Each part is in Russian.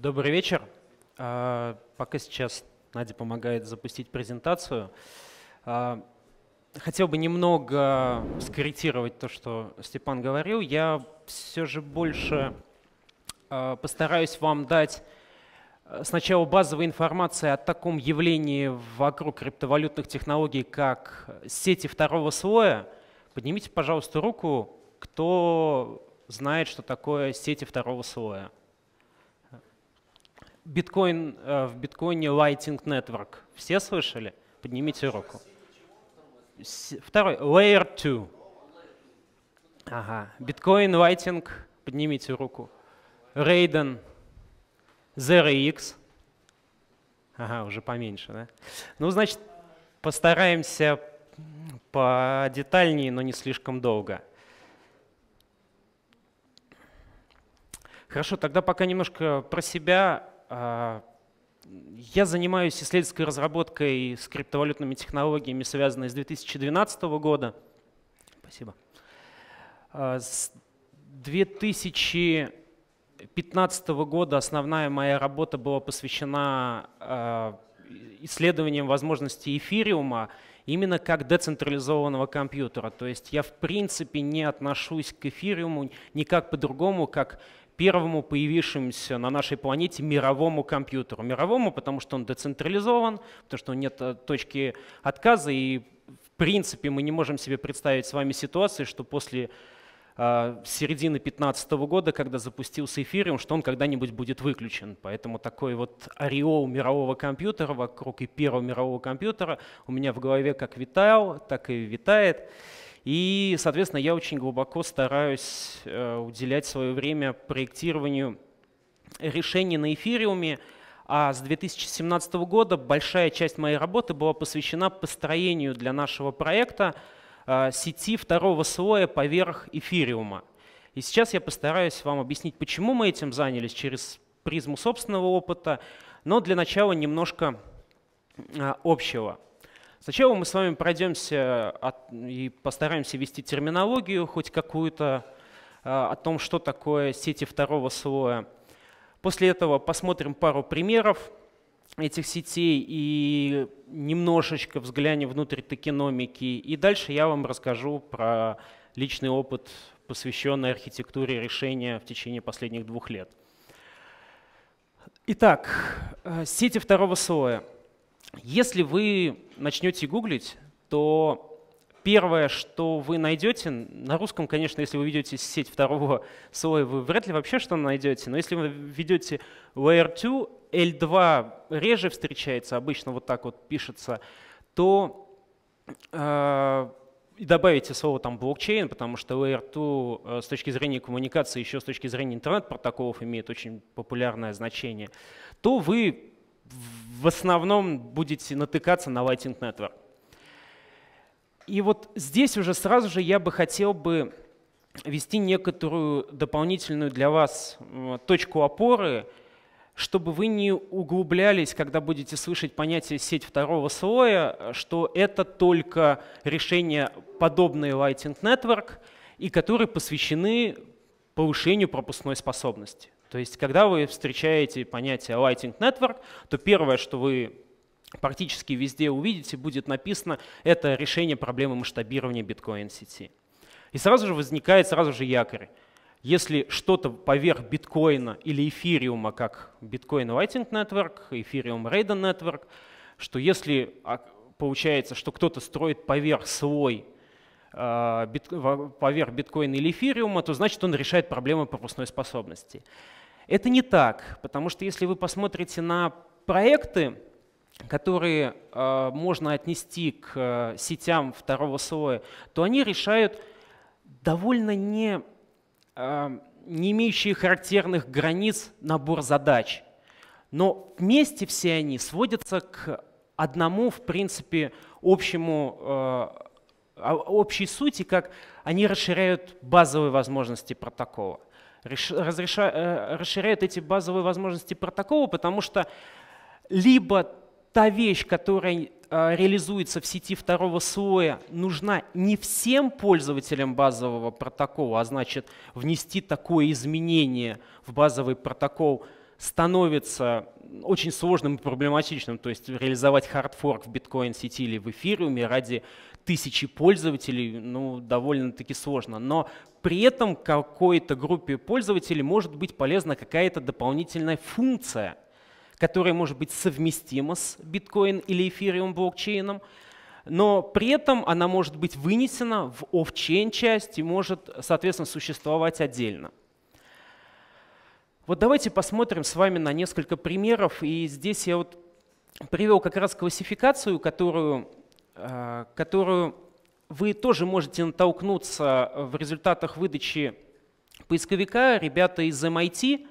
Добрый вечер. А, пока сейчас Надя помогает запустить презентацию. А, хотел бы немного скорректировать то, что Степан говорил. Я все же больше а, постараюсь вам дать сначала базовой информации о таком явлении вокруг криптовалютных технологий, как сети второго слоя. Поднимите, пожалуйста, руку, кто знает, что такое сети второго слоя биткоин, э, в биткоине Lighting Network. Все слышали? Поднимите руку. Второй, Layer 2. Ага, биткоин Lighting, поднимите руку. Raiden, ZRX. Ага, уже поменьше, да? Ну, значит, постараемся по детальнее, но не слишком долго. Хорошо, тогда пока немножко про себя. А, я занимаюсь исследовательской разработкой с криптовалютными технологиями, связанной с 2012 года. Спасибо. А, с 2015 года основная моя работа была посвящена а, исследованием возможностей эфириума именно как децентрализованного компьютера. То есть я в принципе не отношусь к эфириуму никак по-другому, как первому появившемуся на нашей планете мировому компьютеру. Мировому, потому что он децентрализован, потому что нет э, точки отказа, и в принципе мы не можем себе представить с вами ситуации, что после э, середины 2015 года, когда запустился эфириум, что он когда-нибудь будет выключен. Поэтому такой вот ореол мирового компьютера вокруг и первого мирового компьютера у меня в голове как витал, так и витает. И, соответственно, я очень глубоко стараюсь э, уделять свое время проектированию решений на эфириуме. А с 2017 года большая часть моей работы была посвящена построению для нашего проекта э, сети второго слоя поверх эфириума. И сейчас я постараюсь вам объяснить, почему мы этим занялись через призму собственного опыта, но для начала немножко э, общего. Сначала мы с вами пройдемся от, и постараемся вести терминологию хоть какую-то а, о том, что такое сети второго слоя. После этого посмотрим пару примеров этих сетей и немножечко взглянем внутрь токеномики. И дальше я вам расскажу про личный опыт, посвященный архитектуре решения в течение последних двух лет. Итак, э, сети второго слоя — если вы начнете гуглить, то первое, что вы найдете, на русском, конечно, если вы ведете сеть второго слоя, вы вряд ли вообще что найдете, но если вы ведете layer 2, L2 реже встречается, обычно вот так вот пишется, то э, и добавите слово там блокчейн, потому что Layer 2 э, с точки зрения коммуникации, еще с точки зрения интернет-протоколов имеет очень популярное значение, то вы в основном будете натыкаться на Lighting Network. И вот здесь уже сразу же я бы хотел бы вести некоторую дополнительную для вас точку опоры, чтобы вы не углублялись, когда будете слышать понятие «сеть второго слоя», что это только решение подобные Lighting Network, и которые посвящены повышению пропускной способности. То есть, когда вы встречаете понятие Lighting Network, то первое, что вы практически везде увидите, будет написано, это решение проблемы масштабирования биткоин-сети. И сразу же возникает сразу же якорь. Если что-то поверх биткоина или эфириума, как биткоин Lighting Network, эфириум Raiden Network, что если а, получается, что кто-то строит поверх свой Э, бит, поверх биткоина или эфириума, то значит он решает проблему пропускной способности. Это не так, потому что если вы посмотрите на проекты, которые э, можно отнести к э, сетям второго слоя, то они решают довольно не, э, не имеющие характерных границ набор задач. Но вместе все они сводятся к одному, в принципе, общему э, а, общей сути, как они расширяют базовые возможности протокола. Разреша, э, расширяют эти базовые возможности протокола, потому что либо та вещь, которая а, реализуется в сети второго слоя, нужна не всем пользователям базового протокола, а значит внести такое изменение в базовый протокол – становится очень сложным и проблематичным, то есть реализовать хардфорк в биткоин-сети или в эфириуме ради тысячи пользователей, ну, довольно-таки сложно. Но при этом какой-то группе пользователей может быть полезна какая-то дополнительная функция, которая может быть совместима с биткоин или эфириум блокчейном, но при этом она может быть вынесена в офчейн часть и может, соответственно, существовать отдельно. Вот давайте посмотрим с вами на несколько примеров. И здесь я вот привел как раз классификацию, которую, э, которую вы тоже можете натолкнуться в результатах выдачи поисковика. Ребята из MIT эм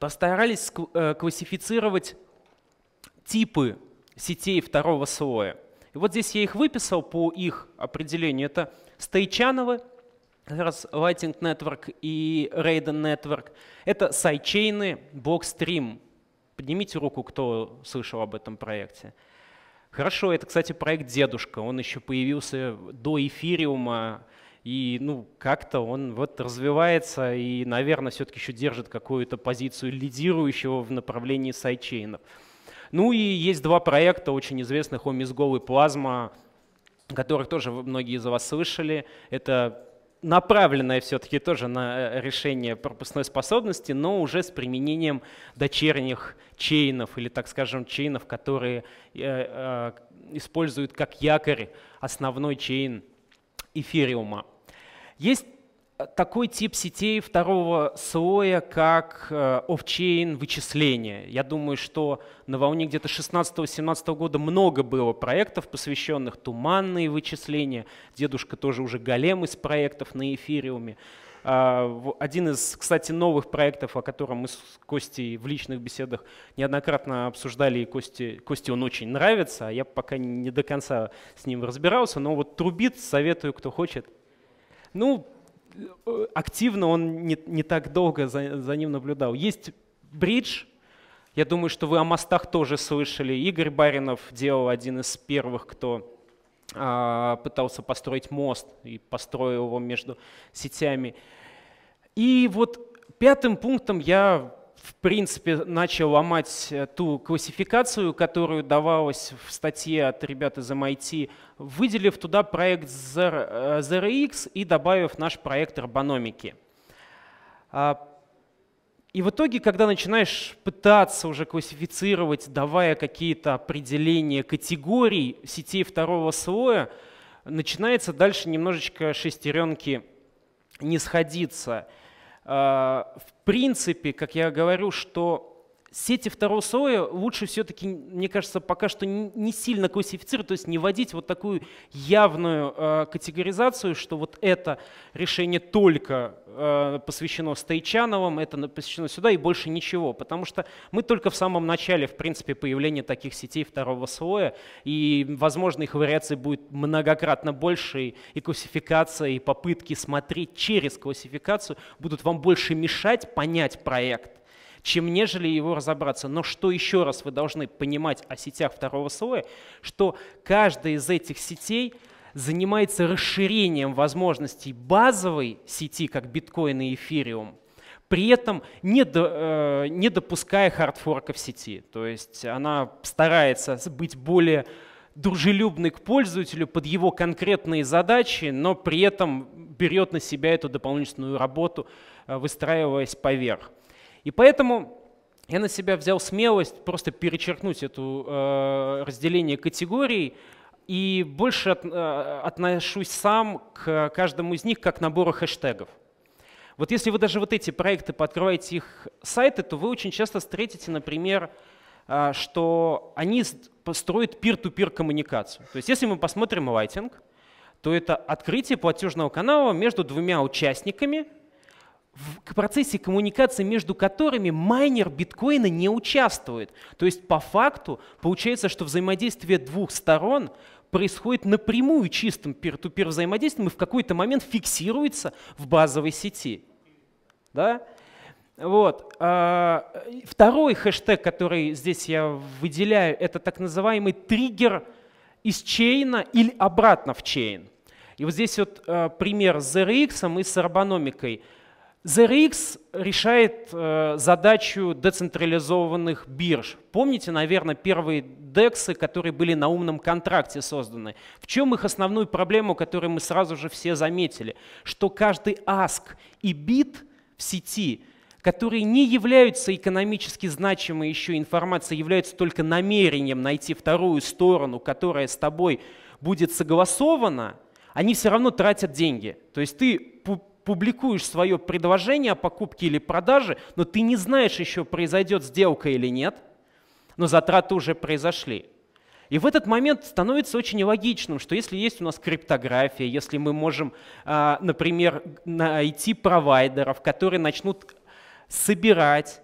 постарались э, классифицировать типы сетей второго слоя. И вот здесь я их выписал по их определению. Это стейчановые как раз Lighting Network и Raiden Network. Это сайдчейны Blockstream. Поднимите руку, кто слышал об этом проекте. Хорошо, это, кстати, проект «Дедушка». Он еще появился до эфириума, и ну, как-то он вот развивается и, наверное, все-таки еще держит какую-то позицию лидирующего в направлении сайдчейнов. Ну и есть два проекта очень известных, Омизгол и Плазма, которых тоже многие из вас слышали. Это направленная все-таки тоже на э, решение пропускной способности, но уже с применением дочерних чейнов или, так скажем, чейнов, которые э, э, используют как якорь основной чейн эфириума. Есть такой тип сетей второго слоя, как офчейн э, вычисления. Я думаю, что на волне где-то 16-17 года много было проектов, посвященных туманные вычисления. Дедушка тоже уже голем из проектов на эфириуме. А, один из, кстати, новых проектов, о котором мы с Костей в личных беседах неоднократно обсуждали, и Кости, Кости он очень нравится, а я пока не до конца с ним разбирался, но вот трубит, советую, кто хочет. Ну, Э, активно он не, не так долго за, за ним наблюдал. Есть бридж, я думаю, что вы о мостах тоже слышали. Игорь Баринов делал один из первых, кто э, пытался построить мост и построил его между сетями. И вот пятым пунктом я в принципе, начал ломать э, ту классификацию, которую давалось в статье от ребят из MIT, выделив туда проект ZRX э, и добавив наш проект Урбаномики. А, и в итоге, когда начинаешь пытаться уже классифицировать, давая какие-то определения категорий сетей второго слоя, начинается дальше немножечко шестеренки не сходиться – а, в принципе, как я говорю, что сети второго слоя лучше все-таки, мне кажется, пока что не сильно классифицировать, то есть не вводить вот такую явную э, категоризацию, что вот это решение только э, посвящено Стейчановым, это посвящено сюда и больше ничего, потому что мы только в самом начале, в принципе, появления таких сетей второго слоя, и, возможно, их вариаций будет многократно больше, и, и классификация, и попытки смотреть через классификацию будут вам больше мешать понять проект, чем нежели его разобраться. Но что еще раз вы должны понимать о сетях второго слоя, что каждая из этих сетей занимается расширением возможностей базовой сети, как биткоин и эфириум, при этом не, до, э, не допуская хардфорков сети. То есть она старается быть более дружелюбной к пользователю под его конкретные задачи, но при этом берет на себя эту дополнительную работу, э, выстраиваясь поверх. И поэтому я на себя взял смелость просто перечеркнуть это э, разделение категорий и больше от, э, отношусь сам к каждому из них как к набору хэштегов. Вот если вы даже вот эти проекты пооткрываете их сайты, то вы очень часто встретите, например, э, что они строят peer-to-peer коммуникацию. То есть если мы посмотрим лайтинг, то это открытие платежного канала между двумя участниками, в процессе коммуникации между которыми майнер биткоина не участвует. То есть по факту получается, что взаимодействие двух сторон происходит напрямую чистым пир-ту-пир взаимодействием и в какой-то момент фиксируется в базовой сети. Да? Вот. А, второй хэштег, который здесь я выделяю, это так называемый триггер из чейна или обратно в чейн. И вот здесь вот а, пример с ZRX и с арбономикой – ZRX решает э, задачу децентрализованных бирж. Помните, наверное, первые дексы, которые были на умном контракте созданы. В чем их основную проблему, которую мы сразу же все заметили? Что каждый аск и бит в сети, которые не являются экономически значимой еще информацией, являются только намерением найти вторую сторону, которая с тобой будет согласована, они все равно тратят деньги. То есть ты публикуешь свое предложение о покупке или продаже, но ты не знаешь еще, произойдет сделка или нет, но затраты уже произошли. И в этот момент становится очень логичным, что если есть у нас криптография, если мы можем, а, например, найти провайдеров, которые начнут собирать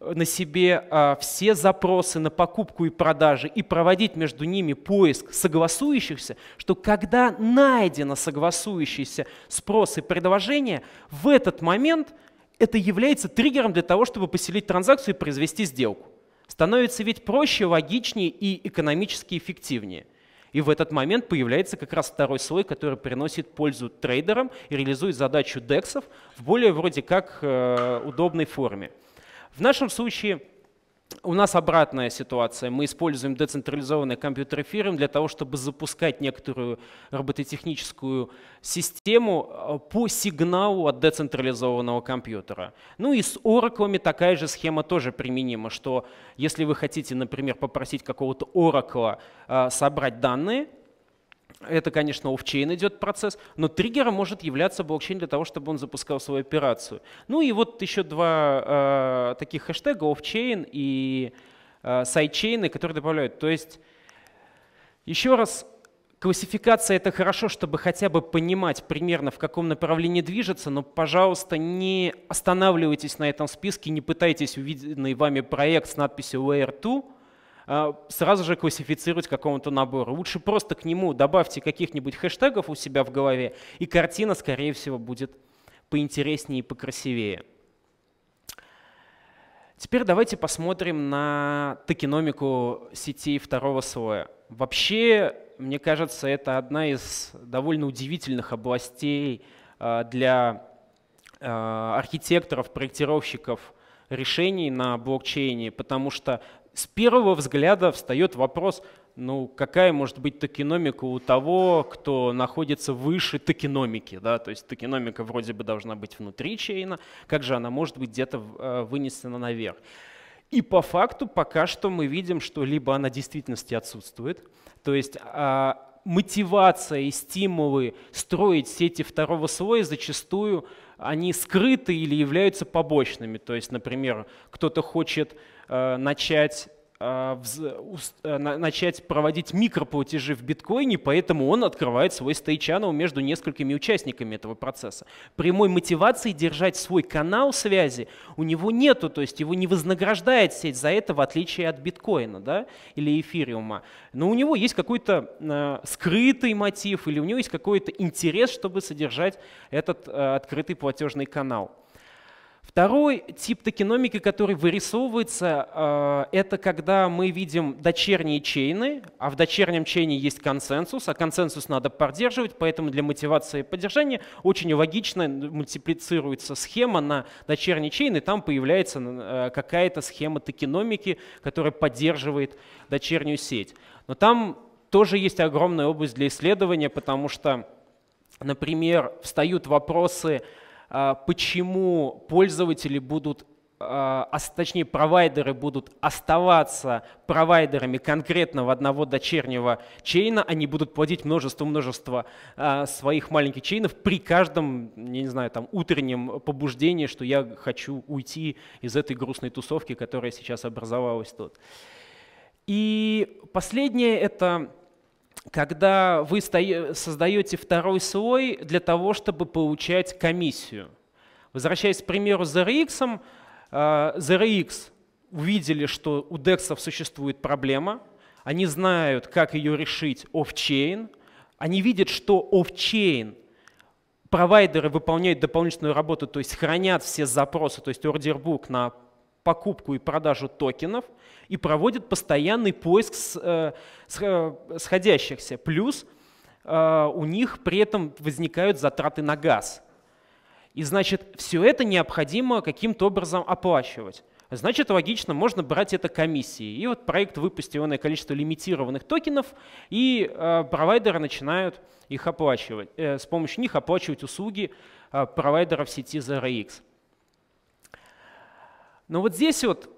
на себе а, все запросы на покупку и продажи и проводить между ними поиск согласующихся, что когда найдено согласующийся спрос и предложение, в этот момент это является триггером для того, чтобы поселить транзакцию и произвести сделку. Становится ведь проще, логичнее и экономически эффективнее. И в этот момент появляется как раз второй слой, который приносит пользу трейдерам и реализует задачу дексов в более вроде как э, удобной форме. В нашем случае у нас обратная ситуация. Мы используем децентрализованный компьютер эфиром для того, чтобы запускать некоторую робототехническую систему э, по сигналу от децентрализованного компьютера. Ну и с ораклами такая же схема тоже применима, что если вы хотите, например, попросить какого-то оракла э, собрать данные, это, конечно, офчейн идет процесс, но триггером может являться блокчейн для того, чтобы он запускал свою операцию. Ну и вот еще два э, таких хэштега офчейн и э, сайдчейны, которые добавляют. То есть, еще раз, классификация это хорошо, чтобы хотя бы понимать примерно, в каком направлении движется, но, пожалуйста, не останавливайтесь на этом списке, не пытайтесь увиденный вами проект с надписью Layer 2 Э, сразу же классифицировать какому-то набору. Лучше просто к нему добавьте каких-нибудь хэштегов у себя в голове, и картина, скорее всего, будет поинтереснее и покрасивее. Теперь давайте посмотрим на токеномику сетей второго слоя. Вообще, мне кажется, это одна из довольно удивительных областей э, для э, архитекторов, проектировщиков решений на блокчейне, потому что с первого взгляда встает вопрос, ну какая может быть токеномика у того, кто находится выше токеномики, да, то есть токеномика вроде бы должна быть внутри чейна, как же она может быть где-то э, вынесена наверх. И по факту пока что мы видим, что либо она в действительности отсутствует, то есть а, мотивация и стимулы строить сети второго слоя зачастую они скрыты или являются побочными. То есть, например, кто-то хочет Э, начать э, э, начать проводить микроплатежи в биткоине, поэтому он открывает свой стейчанел между несколькими участниками этого процесса. Прямой мотивации держать свой канал связи у него нету, то есть его не вознаграждает сеть за это, в отличие от биткоина да, или эфириума. Но у него есть какой-то э, скрытый мотив или у него есть какой-то интерес, чтобы содержать этот э, открытый платежный канал. Второй тип токеномики, который вырисовывается, э, это когда мы видим дочерние чейны, а в дочернем чейне есть консенсус, а консенсус надо поддерживать, поэтому для мотивации поддержания очень логично мультиплицируется схема на дочерний чейн, и там появляется э, какая-то схема токеномики, которая поддерживает дочернюю сеть. Но там тоже есть огромная область для исследования, потому что, например, встают вопросы, а, почему пользователи будут а точнее провайдеры будут оставаться провайдерами конкретного одного дочернего чейна, они будут платить множество-множество а, своих маленьких чейнов при каждом, не знаю, там утреннем побуждении, что я хочу уйти из этой грустной тусовки, которая сейчас образовалась тут. И последнее — это когда вы создаете второй слой для того, чтобы получать комиссию. Возвращаясь к примеру с ZRX, ZRX э, увидели, что у DEX существует проблема, они знают, как ее решить офчейн, они видят, что офчейн провайдеры выполняют дополнительную работу, то есть хранят все запросы, то есть ордербук на покупку и продажу токенов и проводит постоянный поиск с, э, с, э, сходящихся. Плюс э, у них при этом возникают затраты на газ. И значит, все это необходимо каким-то образом оплачивать. Значит, логично, можно брать это комиссии. И вот проект выпустил иное количество лимитированных токенов, и э, провайдеры начинают их оплачивать, э, с помощью них оплачивать услуги э, провайдеров сети ZRX. Но вот здесь вот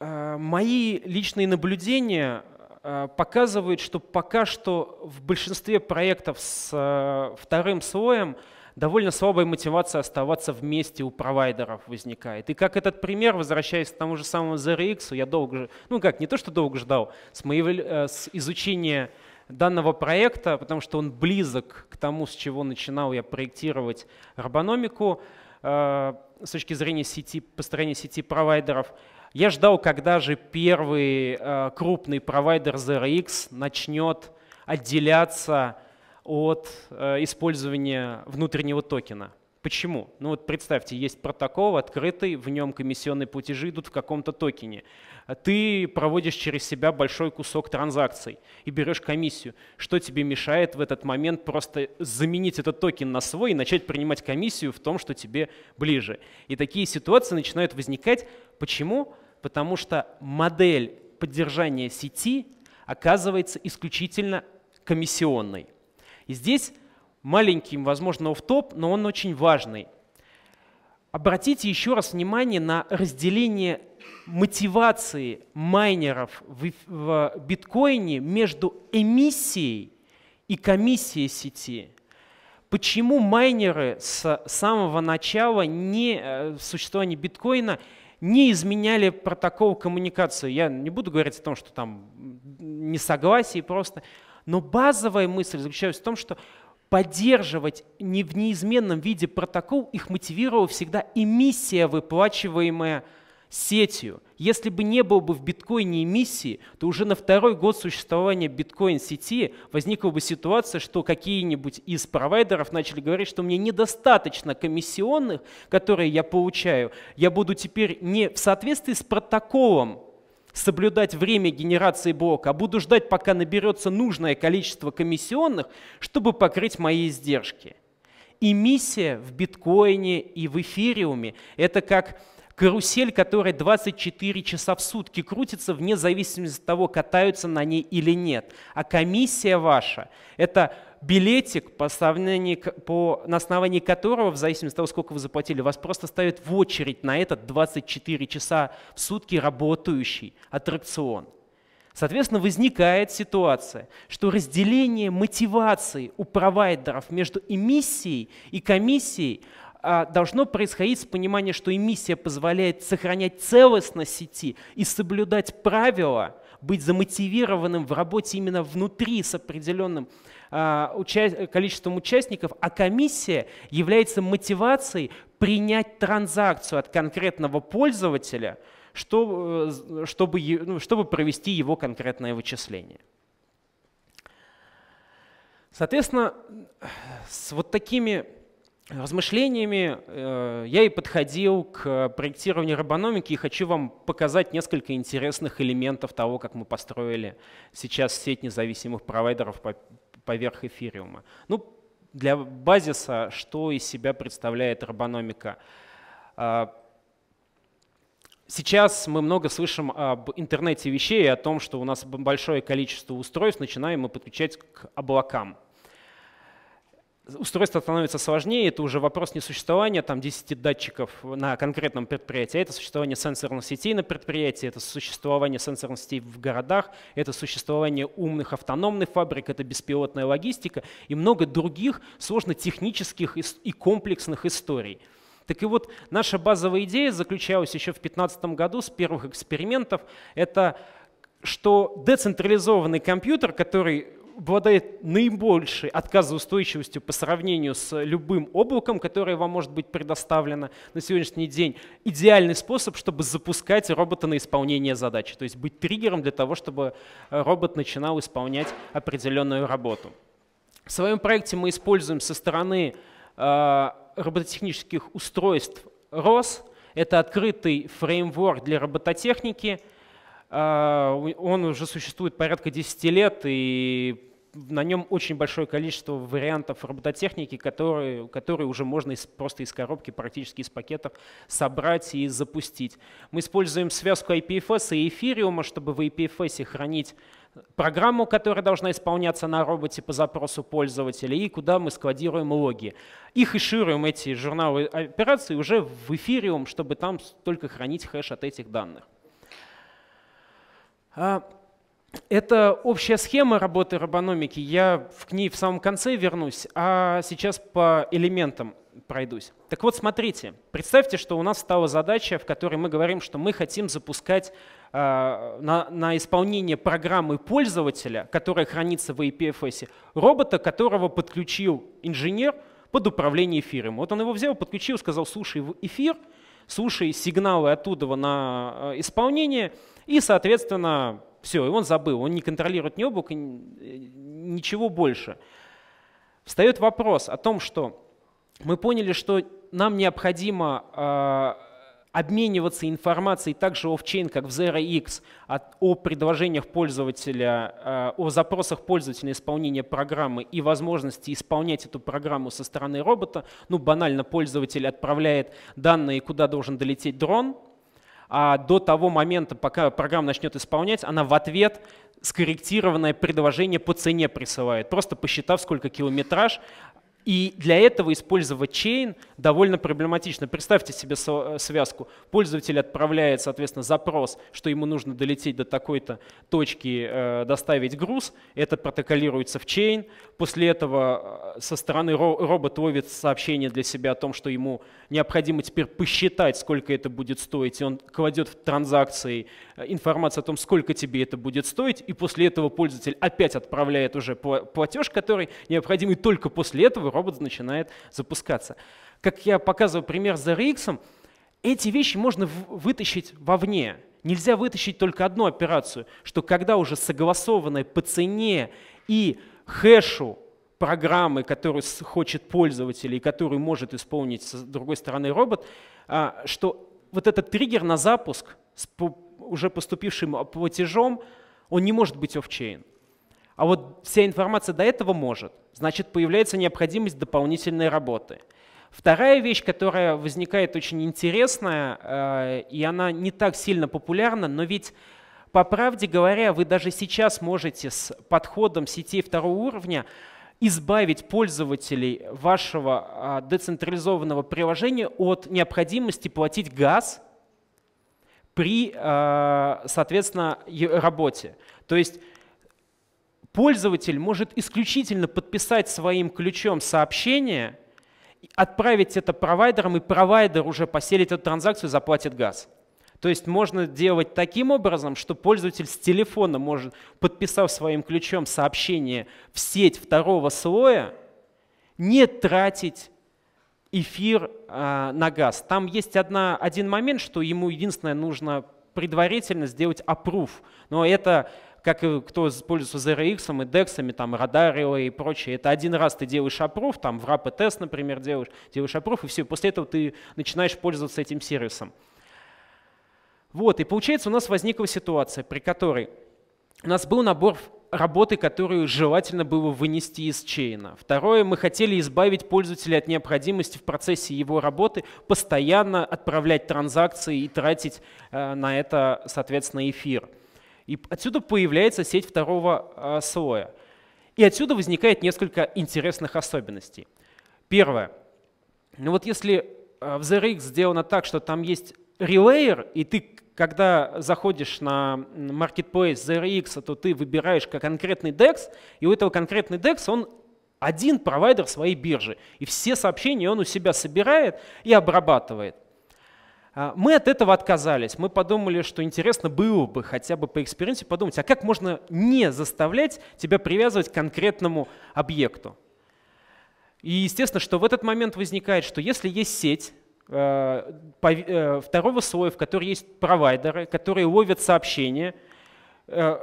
э, мои личные наблюдения э, показывают, что пока что в большинстве проектов с э, вторым слоем довольно слабая мотивация оставаться вместе у провайдеров возникает. И как этот пример, возвращаясь к тому же самому ZRX, я долго, ну как, не то что долго ждал, с, моего, с изучения данного проекта, потому что он близок к тому, с чего начинал я проектировать робономику, с точки зрения сети, построения сети провайдеров. Я ждал, когда же первый э, крупный провайдер ZRX начнет отделяться от э, использования внутреннего токена. Почему? Ну вот представьте, есть протокол открытый, в нем комиссионные платежи идут в каком-то токене. Ты проводишь через себя большой кусок транзакций и берешь комиссию. Что тебе мешает в этот момент просто заменить этот токен на свой и начать принимать комиссию в том, что тебе ближе? И такие ситуации начинают возникать. Почему? Потому что модель поддержания сети оказывается исключительно комиссионной. И здесь маленький, возможно, оф топ но он очень важный. Обратите еще раз внимание на разделение мотивации майнеров в, в биткоине между эмиссией и комиссией сети. Почему майнеры с самого начала не, э, существования биткоина не изменяли протокол коммуникации? Я не буду говорить о том, что там несогласие просто, но базовая мысль заключается в том, что поддерживать не в неизменном виде протокол, их мотивировала всегда эмиссия, выплачиваемая сетью. Если бы не было бы в биткоине эмиссии, то уже на второй год существования биткоин-сети возникла бы ситуация, что какие-нибудь из провайдеров начали говорить, что мне недостаточно комиссионных, которые я получаю. Я буду теперь не в соответствии с протоколом соблюдать время генерации блока, а буду ждать, пока наберется нужное количество комиссионных, чтобы покрыть мои издержки. И миссия в биткоине и в эфириуме – это как карусель, которая 24 часа в сутки крутится вне зависимости от того, катаются на ней или нет. А комиссия ваша – это билетик, по по, на основании которого, в зависимости от того, сколько вы заплатили, вас просто ставят в очередь на этот 24 часа в сутки работающий аттракцион. Соответственно, возникает ситуация, что разделение мотивации у провайдеров между эмиссией и комиссией а, должно происходить с пониманием, что эмиссия позволяет сохранять целостность сети и соблюдать правила, быть замотивированным в работе именно внутри с определенным а, уча- количеством участников, а комиссия является мотивацией принять транзакцию от конкретного пользователя, э, чтобы, ну, чтобы, провести его конкретное вычисление. Соответственно, с вот такими размышлениями э, я и подходил к проектированию робономики и хочу вам показать несколько интересных элементов того, как мы построили сейчас сеть независимых провайдеров поверх эфириума. Ну, для базиса, что из себя представляет эргономика. А, сейчас мы много слышим об интернете вещей, о том, что у нас большое количество устройств, начинаем мы подключать к облакам устройство становится сложнее, это уже вопрос не существования там, 10 датчиков на конкретном предприятии, а это существование сенсорных сетей на предприятии, это существование сенсорных сетей в городах, это существование умных автономных фабрик, это беспилотная логистика и много других сложно-технических и комплексных историй. Так и вот наша базовая идея заключалась еще в 2015 году с первых экспериментов, это что децентрализованный компьютер, который обладает наибольшей отказоустойчивостью по сравнению с любым облаком, которое вам может быть предоставлено на сегодняшний день. Идеальный способ, чтобы запускать робота на исполнение задачи, то есть быть триггером для того, чтобы э, робот начинал исполнять определенную работу. В своем проекте мы используем со стороны э, робототехнических устройств ROS. Это открытый фреймворк для робототехники – а, он уже существует порядка 10 лет, и на нем очень большое количество вариантов робототехники, которые, которые уже можно из, просто из коробки, практически из пакетов собрать и запустить. Мы используем связку IPFS и эфириума, чтобы в IPFS хранить программу, которая должна исполняться на роботе по запросу пользователя, и куда мы складируем логи. И хэшируем эти журналы операций уже в эфириум, чтобы там только хранить хэш от этих данных. А, это общая схема работы рабономики. Я в ней в самом конце вернусь, а сейчас по элементам пройдусь. Так вот, смотрите, представьте, что у нас стала задача, в которой мы говорим, что мы хотим запускать а, на, на исполнение программы пользователя, которая хранится в APFS, робота, которого подключил инженер под управление эфиром. Вот он его взял, подключил, сказал, слушай, эфир — слушай сигналы оттуда на э, исполнение, и, соответственно, все, и он забыл, он не контролирует ни облако, э, ничего больше. Встает вопрос о том, что мы поняли, что нам необходимо а, обмениваться информацией также офчейн, как в Zero X, а, о предложениях пользователя, э, о запросах пользователя исполнения программы и возможности исполнять эту программу со стороны робота. Ну, банально, пользователь отправляет данные, куда должен долететь дрон, а до того момента, пока программа начнет исполнять, она в ответ скорректированное предложение по цене присылает, просто посчитав, сколько километраж и для этого использовать чейн довольно проблематично. Представьте себе э, связку. Пользователь отправляет, соответственно, запрос, что ему нужно долететь до такой-то точки, э, доставить груз. Это протоколируется в чейн. После этого э, со стороны ро робот ловит сообщение для себя о том, что ему необходимо теперь посчитать, сколько это будет стоить. И он кладет в транзакции информацию о том, сколько тебе это будет стоить. И после этого пользователь опять отправляет уже платеж, который необходим. И только после этого робот начинает запускаться. Как я показывал пример с RX, эти вещи можно вытащить вовне. Нельзя вытащить только одну операцию, что когда уже согласованная по цене и хэшу программы, которую хочет пользователь и которую может исполнить с другой стороны робот, а, что вот этот триггер на запуск с уже поступившим платежом, он не может быть офчейн. А вот вся информация до этого может. Значит, появляется необходимость дополнительной работы. Вторая вещь, которая возникает очень интересная, э, и она не так сильно популярна, но ведь, по правде говоря, вы даже сейчас можете с подходом сетей второго уровня избавить пользователей вашего а, децентрализованного приложения от необходимости платить газ при, э, соответственно, работе. То есть пользователь может исключительно подписать своим ключом сообщение, отправить это провайдерам, и провайдер уже поселит эту транзакцию, заплатит газ. То есть можно делать таким образом, что пользователь с телефона может, подписав своим ключом сообщение в сеть второго слоя, не тратить эфир э, на газ. Там есть одна, один момент, что ему единственное нужно предварительно сделать approve. Но это как и кто пользуется ZRX, и DEX, там, Radario и прочее, это один раз ты делаешь опров, там, в RAP тест, например, делаешь, делаешь опров, и все, после этого ты начинаешь пользоваться этим сервисом. Вот, и получается у нас возникла ситуация, при которой у нас был набор работы, которую желательно было вынести из чейна. Второе, мы хотели избавить пользователя от необходимости в процессе его работы постоянно отправлять транзакции и тратить э, на это, соответственно, эфир. И отсюда появляется сеть второго а, слоя. И отсюда возникает несколько интересных особенностей. Первое. Ну вот если а, в ZRX сделано так, что там есть релейер, и ты, когда заходишь на marketplace ZRX, то ты выбираешь конкретный DEX, и у этого конкретный DEX, он один провайдер своей биржи. И все сообщения он у себя собирает и обрабатывает. А, мы от этого отказались. Мы подумали, что интересно было бы хотя бы по эксперименту подумать, а как можно не заставлять тебя привязывать к конкретному объекту. И естественно, что в этот момент возникает, что если есть сеть, э, э, второго слоя, в которой есть провайдеры, которые ловят сообщения, э,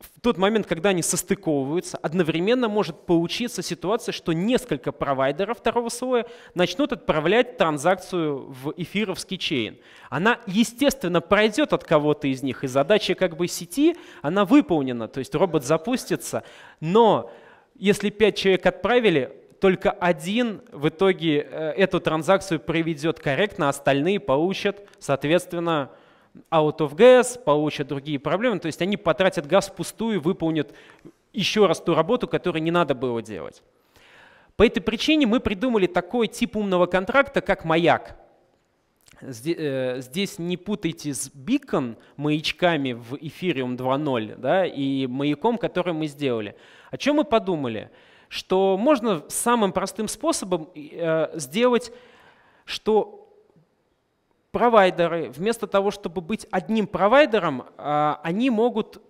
в тот момент, когда они состыковываются, одновременно может получиться ситуация, что несколько провайдеров второго слоя начнут отправлять транзакцию в эфировский чейн. Она, естественно, пройдет от кого-то из них, и задача как бы сети, она выполнена, то есть робот запустится, но если пять человек отправили, только один в итоге э, эту транзакцию приведет корректно, остальные получат, соответственно, out of gas, получат другие проблемы. То есть они потратят газ впустую, выполнят еще раз ту работу, которую не надо было делать. По этой причине мы придумали такой тип умного контракта, как маяк. Э, здесь не путайте с бикон маячками в Ethereum 2.0 да, и маяком, который мы сделали. О чем мы подумали? Что можно самым простым способом э, сделать, что провайдеры, вместо того, чтобы быть одним провайдером, а, они могут,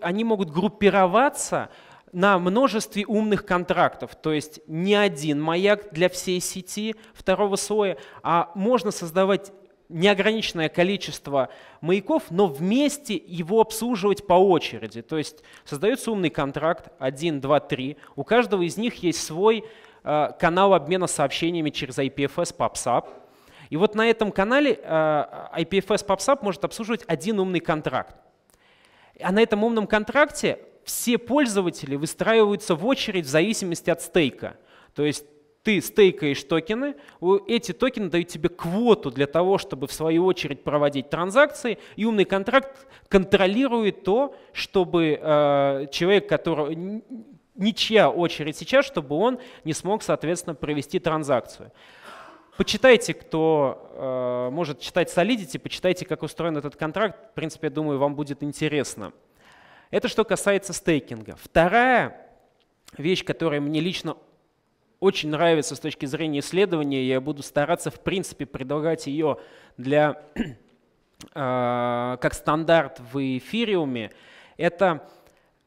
они могут группироваться на множестве умных контрактов. То есть не один маяк для всей сети второго слоя, а можно создавать неограниченное количество маяков, но вместе его обслуживать по очереди. То есть создается умный контракт 1, 2, 3. У каждого из них есть свой а, канал обмена сообщениями через IPFS, PubSub. И вот на этом канале э, IPFS PubSub может обслуживать один умный контракт. А на этом умном контракте все пользователи выстраиваются в очередь в зависимости от стейка. То есть ты стейкаешь токены, эти токены дают тебе квоту для того, чтобы в свою очередь проводить транзакции, и умный контракт контролирует то, чтобы э, человек, который ничья очередь сейчас, чтобы он не смог, соответственно, провести транзакцию. Почитайте, кто э, может читать Solidity, почитайте, как устроен этот контракт. В принципе, я думаю, вам будет интересно. Это что касается стейкинга. Вторая вещь, которая мне лично очень нравится с точки зрения исследования, я буду стараться, в принципе, предлагать ее для, э, как стандарт в эфириуме, это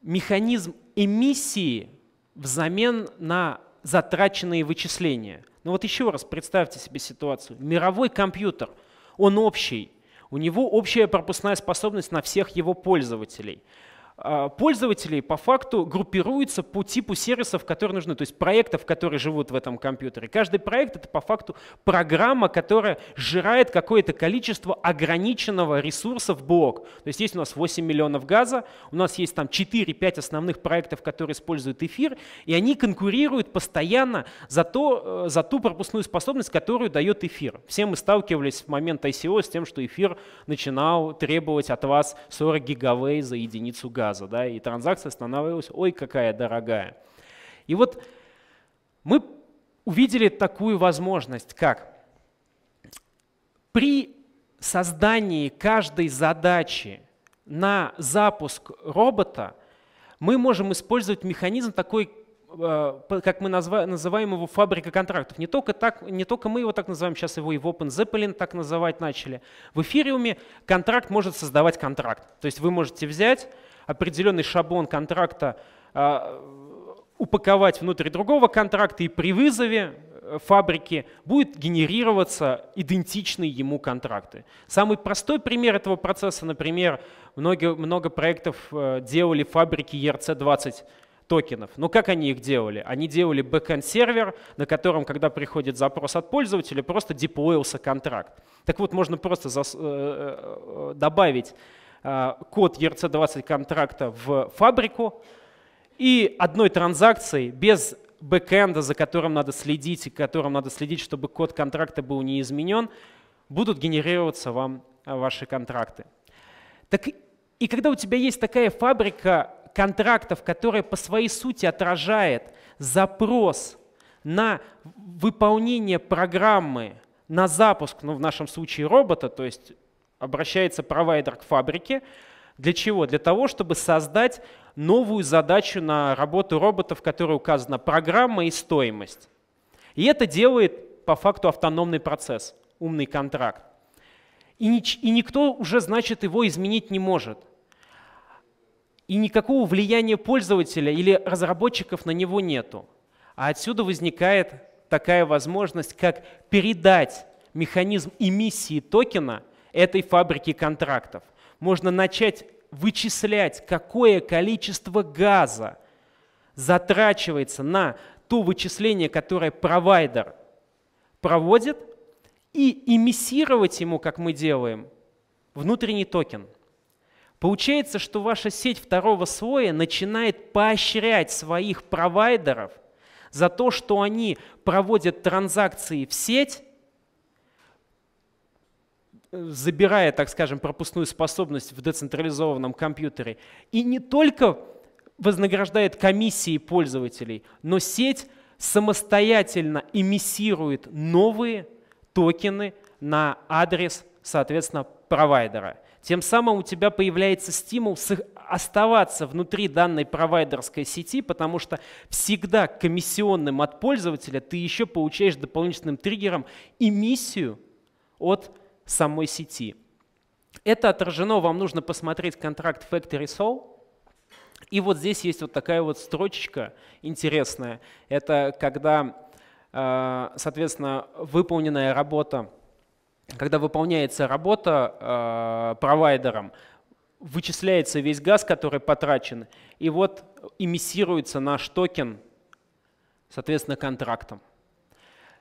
механизм эмиссии взамен на затраченные вычисления – но ну вот еще раз представьте себе ситуацию. Мировой компьютер, он общий. У него общая пропускная способность на всех его пользователей. А, пользователей по факту группируются по типу сервисов, которые нужны, то есть проектов, которые живут в этом компьютере. Каждый проект — это по факту программа, которая сжирает какое-то количество ограниченного ресурса в блок. То есть есть у нас 8 миллионов газа, у нас есть там 4-5 основных проектов, которые используют эфир, и они конкурируют постоянно за, то, э, за ту пропускную способность, которую дает эфир. Все мы сталкивались в момент ICO с тем, что эфир начинал требовать от вас 40 гигавей за единицу газа газа, да, и транзакция становилась, ой, какая дорогая. И вот мы увидели такую возможность, как при создании каждой задачи на запуск робота мы можем использовать механизм такой, э, как мы называем его фабрика контрактов. Не только, так, не только мы его так называем, сейчас его и в Open Zeppelin так называть начали. В эфириуме контракт может создавать контракт. То есть вы можете взять определенный шаблон контракта а, упаковать внутрь другого контракта, и при вызове э, фабрики будет генерироваться идентичные ему контракты. Самый простой пример этого процесса, например, много, много проектов э, делали фабрики ERC-20 токенов. Но как они их делали? Они делали бэкэнд сервер, на котором, когда приходит запрос от пользователя, просто деплоился контракт. Так вот, можно просто э, добавить Э, код ERC-20 контракта в фабрику и одной транзакцией без бэкэнда, за которым надо следить, и которым надо следить, чтобы код контракта был не изменен, будут генерироваться вам э, ваши контракты. Так и когда у тебя есть такая фабрика контрактов, которая по своей сути отражает запрос на выполнение программы, на запуск, ну в нашем случае робота, то есть обращается провайдер к фабрике. Для чего? Для того, чтобы создать новую задачу на работу роботов, в которой указана программа и стоимость. И это делает по факту автономный процесс, умный контракт. И, нич- и никто уже, значит, его изменить не может. И никакого влияния пользователя или разработчиков на него нету. А отсюда возникает такая возможность, как передать механизм эмиссии токена – этой фабрики контрактов. Можно начать вычислять, какое количество газа затрачивается на то вычисление, которое провайдер проводит, и эмиссировать ему, как мы делаем, внутренний токен. Получается, что ваша сеть второго слоя начинает поощрять своих провайдеров за то, что они проводят транзакции в сеть, забирая, так скажем, пропускную способность в децентрализованном компьютере, и не только вознаграждает комиссии пользователей, но сеть самостоятельно эмиссирует новые токены на адрес, соответственно, провайдера. Тем самым у тебя появляется стимул оставаться внутри данной провайдерской сети, потому что всегда комиссионным от пользователя ты еще получаешь дополнительным триггером эмиссию от пользователя самой сети. Это отражено, вам нужно посмотреть контракт Factory Soul. И вот здесь есть вот такая вот строчечка интересная. Это когда, э, соответственно, выполненная работа, когда выполняется работа э, провайдером, вычисляется весь газ, который потрачен, и вот эмиссируется наш токен, соответственно, контрактом.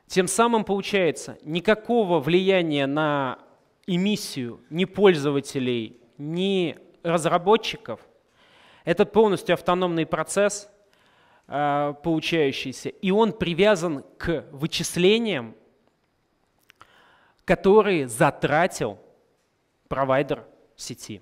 Тем самым получается, никакого влияния на эмиссию ни пользователей, ни разработчиков, это полностью автономный процесс э, получающийся, и он привязан к вычислениям, которые затратил провайдер сети.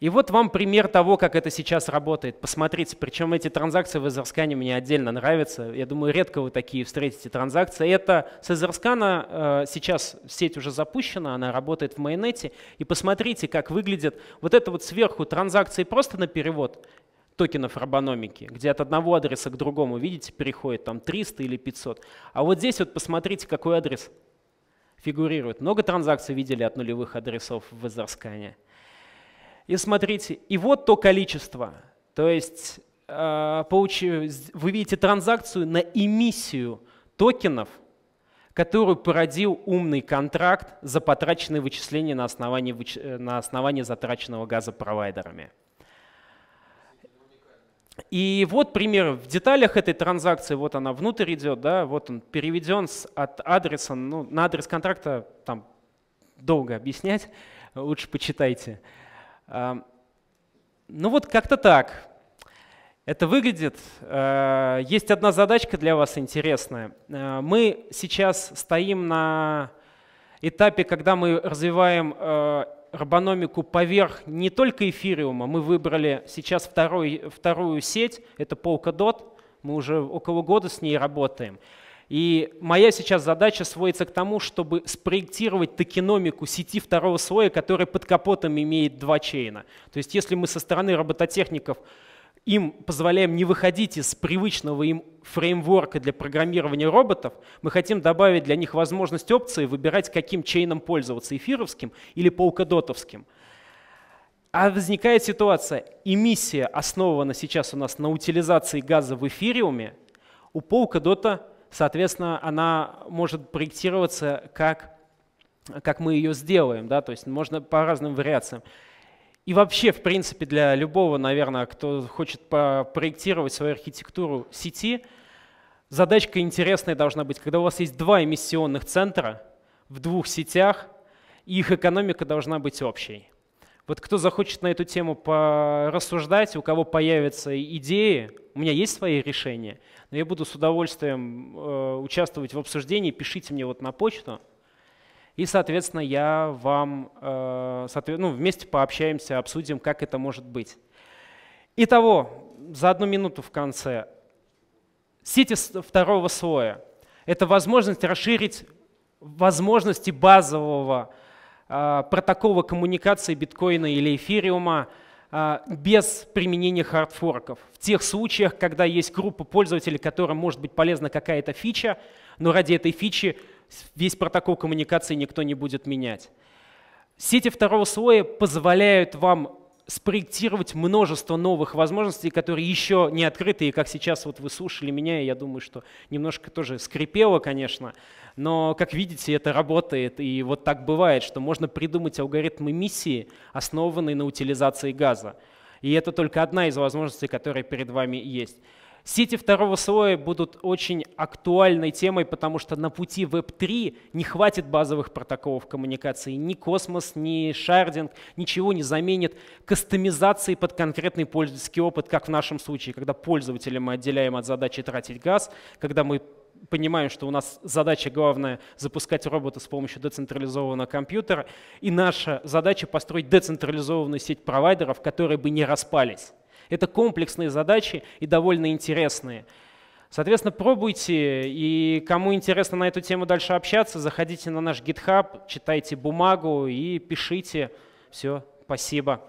И вот вам пример того, как это сейчас работает. Посмотрите, причем эти транзакции в Эзерскане мне отдельно нравятся. Я думаю, редко вы такие встретите транзакции. Это с Эзерскана э, сейчас сеть уже запущена, она работает в майонете. И посмотрите, как выглядит вот это вот сверху транзакции просто на перевод токенов робономики, где от одного адреса к другому, видите, переходит там 300 или 500. А вот здесь вот посмотрите, какой адрес фигурирует. Много транзакций видели от нулевых адресов в Эзерскане. И смотрите, и вот то количество. То есть э, вы видите транзакцию на эмиссию токенов, которую породил умный контракт за потраченные вычисления на основании, э, на основании затраченного газа провайдерами. И вот пример в деталях этой транзакции. Вот она внутрь идет, да, вот он переведен с, от адреса, ну, на адрес контракта, там долго объяснять, лучше почитайте. Ну вот как-то так. Это выглядит. Э, есть одна задачка для вас интересная. Э, мы сейчас стоим на этапе, когда мы развиваем эргономику поверх не только эфириума. Мы выбрали сейчас второй, вторую сеть, это Polkadot. Мы уже около года с ней работаем. И моя сейчас задача сводится к тому, чтобы спроектировать токеномику сети второго слоя, которая под капотом имеет два чейна. То есть если мы со стороны робототехников им позволяем не выходить из привычного им фреймворка для программирования роботов, мы хотим добавить для них возможность опции выбирать, каким чейном пользоваться, эфировским или полкодотовским. А возникает ситуация, эмиссия основана сейчас у нас на утилизации газа в эфириуме, у полкодота соответственно, она может проектироваться как, как мы ее сделаем, да, то есть можно по разным вариациям. И вообще, в принципе, для любого, наверное, кто хочет проектировать свою архитектуру сети, задачка интересная должна быть, когда у вас есть два эмиссионных центра в двух сетях, и их экономика должна быть общей. Вот кто захочет на эту тему порассуждать, у кого появятся идеи, у меня есть свои решения, но я буду с удовольствием э, участвовать в обсуждении, пишите мне вот на почту, и, соответственно, я вам э, ну, вместе пообщаемся, обсудим, как это может быть. Итого, за одну минуту в конце. Сети второго слоя – это возможность расширить возможности базового Э, протокола коммуникации биткоина или эфириума э, без применения хардфорков. В тех случаях, когда есть группа пользователей, которым может быть полезна какая-то фича, но ради этой фичи весь протокол коммуникации никто не будет менять. Сети второго слоя позволяют вам спроектировать множество новых возможностей, которые еще не открыты. И как сейчас вот вы слушали меня, я думаю, что немножко тоже скрипело, конечно, но, как видите, это работает. И вот так бывает, что можно придумать алгоритмы миссии, основанные на утилизации газа. И это только одна из возможностей, которая перед вами есть. Сети второго слоя будут очень актуальной темой, потому что на пути Web3 не хватит базовых протоколов коммуникации. Ни космос, ни шардинг, ничего не заменит кастомизации под конкретный пользовательский опыт, как в нашем случае, когда пользователя мы отделяем от задачи тратить газ, когда мы понимаем, что у нас задача главная запускать робота с помощью децентрализованного компьютера, и наша задача построить децентрализованную сеть провайдеров, которые бы не распались. Это комплексные задачи и довольно интересные. Соответственно, пробуйте, и кому интересно на эту тему дальше общаться, заходите на наш GitHub, читайте бумагу и пишите. Все, спасибо.